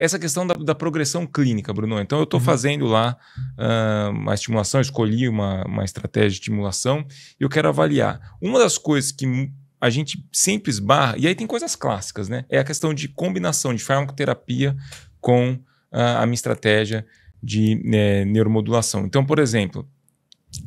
Essa questão da, da progressão clínica, Bruno. Então, eu estou uhum. fazendo lá uh, uma estimulação, escolhi uma, uma estratégia de estimulação e eu quero avaliar. Uma das coisas que a gente sempre esbarra, e aí tem coisas clássicas, né? É a questão de combinação de farmacoterapia com uh, a minha estratégia de né, neuromodulação. Então, por exemplo,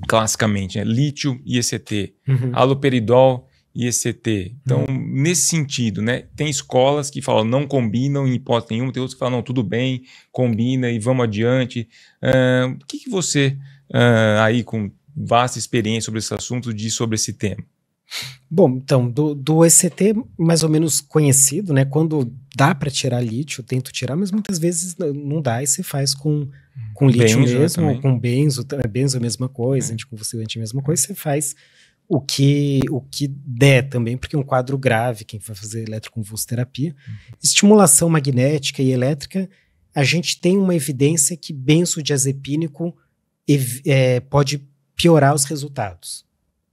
classicamente, né, lítio e ECT, uhum. aloperidol e ECT. Então, hum. nesse sentido, né? Tem escolas que falam não combinam em hipótese nenhuma, tem outras que falam não, tudo bem, combina e vamos adiante. Uh, o que, que você, uh, aí com vasta experiência sobre esse assunto, diz sobre esse tema? Bom, então, do, do ECT mais ou menos conhecido, né? Quando dá para tirar lítio, tento tirar, mas muitas vezes não dá e se faz com, com lítio benzo, mesmo, com benzo, é benzo é a mesma coisa, é. anticonvulsivante é a mesma coisa, você faz o que o que der também, porque é um quadro grave, quem vai fazer eletroconvulsoterapia. Uhum. Estimulação magnética e elétrica, a gente tem uma evidência que benzodiazepínico é, pode piorar os resultados.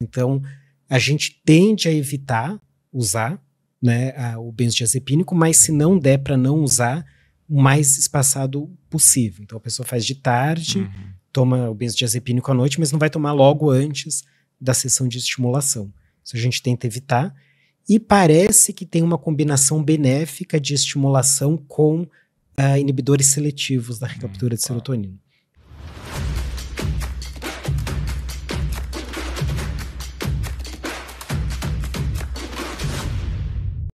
Então, a gente tende a evitar usar né, a, o diazepínico mas se não der para não usar, o mais espaçado possível. Então, a pessoa faz de tarde, uhum. toma o diazepínico à noite, mas não vai tomar logo antes da sessão de estimulação. Isso a gente tenta evitar. E parece que tem uma combinação benéfica de estimulação com uh, inibidores seletivos da hum, recaptura hum, de tá. serotonina.